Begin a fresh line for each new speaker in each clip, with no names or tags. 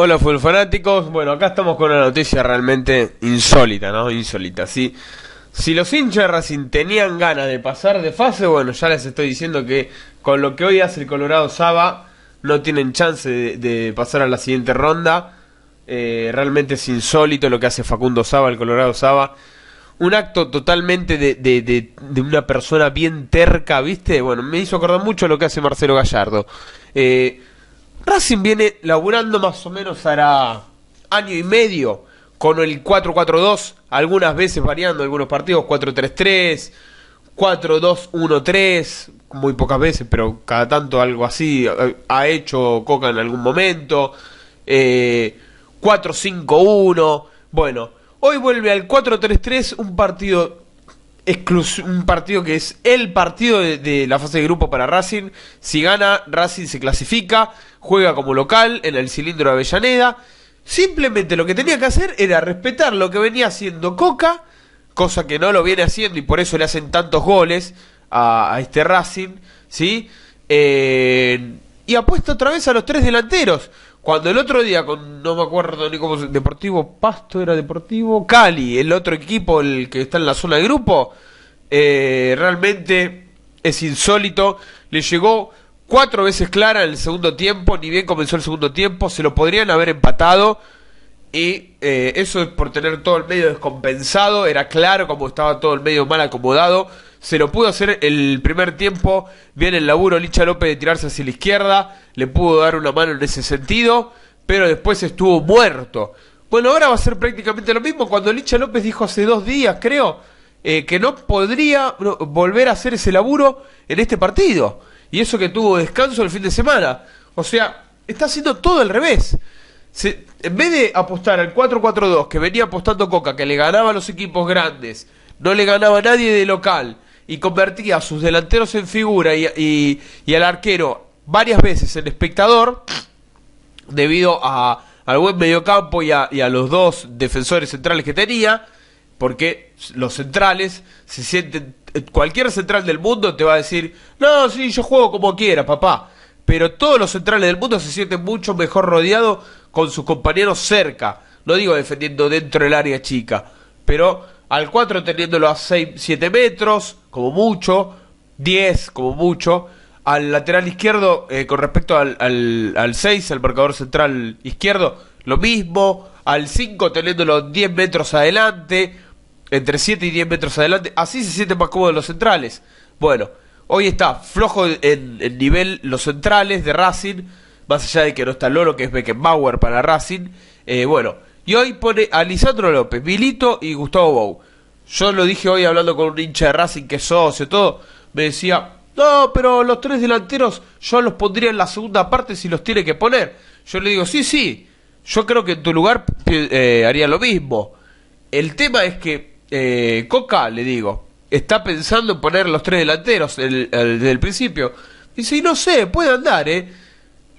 Hola Full Fanáticos, bueno acá estamos con una noticia realmente insólita, ¿no? Insólita, sí. Si los hinchas de Racing tenían ganas de pasar de fase, bueno, ya les estoy diciendo que con lo que hoy hace el Colorado Saba, no tienen chance de, pasar a la siguiente ronda. Eh, realmente es insólito lo que hace Facundo Saba, el Colorado Saba. Un acto totalmente de, de, de, de, una persona bien terca, ¿viste? Bueno, me hizo acordar mucho lo que hace Marcelo Gallardo. Eh, Racing viene laburando más o menos hará año y medio con el 4-4-2, algunas veces variando algunos partidos, 4-3-3, 4-2-1-3, muy pocas veces, pero cada tanto algo así eh, ha hecho Coca en algún momento, 4-5-1, eh, bueno, hoy vuelve al 4-3-3 un partido un partido que es el partido de, la fase de grupo para Racing. Si gana, Racing se clasifica, juega como local en el cilindro de Avellaneda. Simplemente lo que tenía que hacer era respetar lo que venía haciendo Coca, cosa que no lo viene haciendo y por eso le hacen tantos goles a, este Racing, ¿sí? Eh, y apuesta otra vez a los tres delanteros. Cuando el otro día, con, no me acuerdo ni cómo, Deportivo Pasto era Deportivo Cali, el otro equipo, el que está en la zona de grupo, eh, realmente es insólito. Le llegó cuatro veces clara en el segundo tiempo, ni bien comenzó el segundo tiempo, se lo podrían haber empatado. Y eh, eso es por tener todo el medio descompensado, era claro como estaba todo el medio mal acomodado se lo pudo hacer el primer tiempo, Viene el laburo Licha López de tirarse hacia la izquierda, le pudo dar una mano en ese sentido, pero después estuvo muerto. Bueno, ahora va a ser prácticamente lo mismo cuando Licha López dijo hace dos días, creo, eh, que no podría volver a hacer ese laburo en este partido. Y eso que tuvo descanso el fin de semana. O sea, está haciendo todo al revés. en vez de apostar al 4-4-2 que venía apostando Coca, que le ganaba a los equipos grandes, no le ganaba a nadie de local, y convertía a sus delanteros en figura y, al arquero varias veces el espectador, debido al buen mediocampo y a, y a los dos defensores centrales que tenía, porque los centrales se sienten, cualquier central del mundo te va a decir, no, sí, yo juego como quiera, papá. Pero todos los centrales del mundo se sienten mucho mejor rodeados con sus compañeros cerca. No digo defendiendo dentro del área chica, pero al 4 teniéndolo a 7 metros, como mucho, 10 como mucho, al lateral izquierdo eh, con respecto al, al, al 6, al marcador central izquierdo, lo mismo, al 5 teniéndolo 10 metros adelante, entre 7 y 10 metros adelante, así se siente más en los centrales. Bueno, hoy está flojo en, nivel los centrales de Racing, más allá de que no está Lolo, que es Beckenbauer para Racing, eh, bueno, y hoy pone a Lisandro López, Vilito y Gustavo Bou. Yo lo dije hoy hablando con un hincha de Racing que es socio, todo. Me decía, no, pero los tres delanteros yo los pondría en la segunda parte si los tiene que poner. Yo le digo, sí, sí, yo creo que en tu lugar eh, haría lo mismo. El tema es que eh, Coca, le digo, está pensando en poner los tres delanteros desde el, principio. Dice, y no sé, puede andar, ¿eh?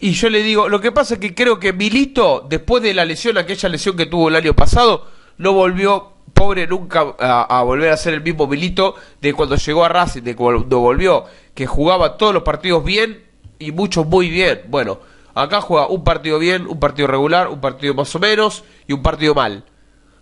Y yo le digo, lo que pasa es que creo que Milito, después de la lesión, aquella lesión que tuvo el año pasado, no volvió, pobre nunca, a, volver a ser el mismo Milito de cuando llegó a Racing, de cuando volvió, que jugaba todos los partidos bien y muchos muy bien. Bueno, acá juega un partido bien, un partido regular, un partido más o menos y un partido mal.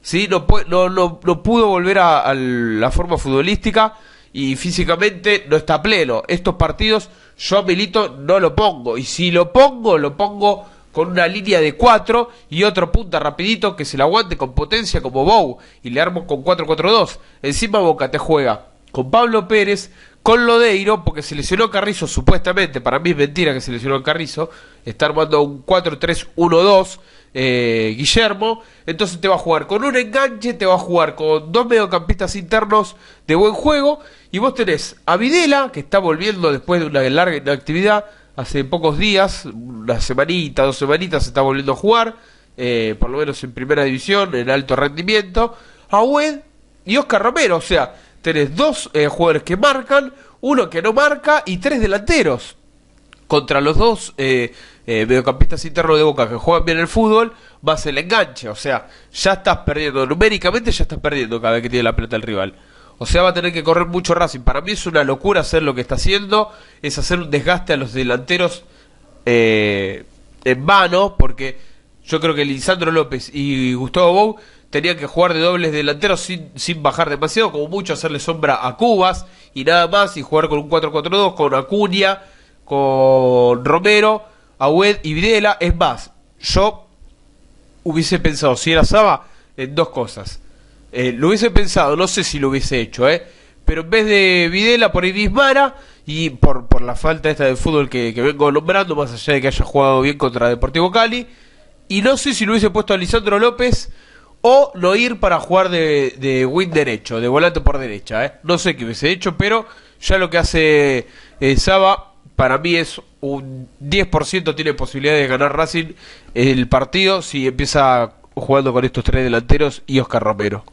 ¿Sí? No, no, no, pudo volver a la forma futbolística y físicamente no está pleno. Estos partidos yo Milito no lo pongo y si lo pongo, lo pongo con una línea de 4 y otro punta rapidito que se la aguante con potencia como Bow y le armo con 4-4-2. Encima Boca te juega con Pablo Pérez, con Lodeiro, porque se lesionó Carrizo supuestamente, para mí es mentira que se lesionó Carrizo, está armando un 4-3-1-2 eh, Guillermo. Entonces te va a jugar con un enganche, te va a jugar con dos mediocampistas internos de buen juego. Y vos tenés a Videla, que está volviendo después de una larga inactividad, hace pocos días, una semanita, dos semanitas, se está volviendo a jugar, eh, por lo menos en primera división, en alto rendimiento. A Ued, y Oscar Romero, o sea, tenés dos eh, jugadores que marcan, uno que no marca y tres delanteros. Contra los dos eh, mediocampistas internos de Boca que juegan bien el fútbol, más el enganche. O sea, ya estás perdiendo, numéricamente ya estás perdiendo cada vez que tiene la pelota el rival. O sea, va a tener que correr mucho Racing. Para mí es una locura hacer lo que está haciendo, es hacer un desgaste a los delanteros eh, en vano, porque yo creo que Lisandro López y Gustavo Bou tenían que jugar de dobles delanteros sin, sin bajar demasiado, como mucho hacerle sombra a Cubas y nada más, y jugar con un 4-4-2, con Acuña, con Romero Wed y Videla. Es más, yo hubiese pensado, si era Saba, en dos cosas. Eh, lo hubiese pensado, no sé si lo hubiese hecho, ¿eh? Pero en vez de Videla, por ahí Dismara y por, la falta esta de fútbol que, vengo nombrando, más allá de que haya jugado bien contra Deportivo Cali. Y no sé si lo hubiese puesto a Lisandro López o no ir para jugar de, win derecho, de volante por derecha. ¿eh? No sé qué hubiese hecho, pero ya lo que hace eh, Saba para mí es un 10% tiene posibilidad de ganar Racing el partido si empieza jugando con estos tres delanteros y Oscar Romero.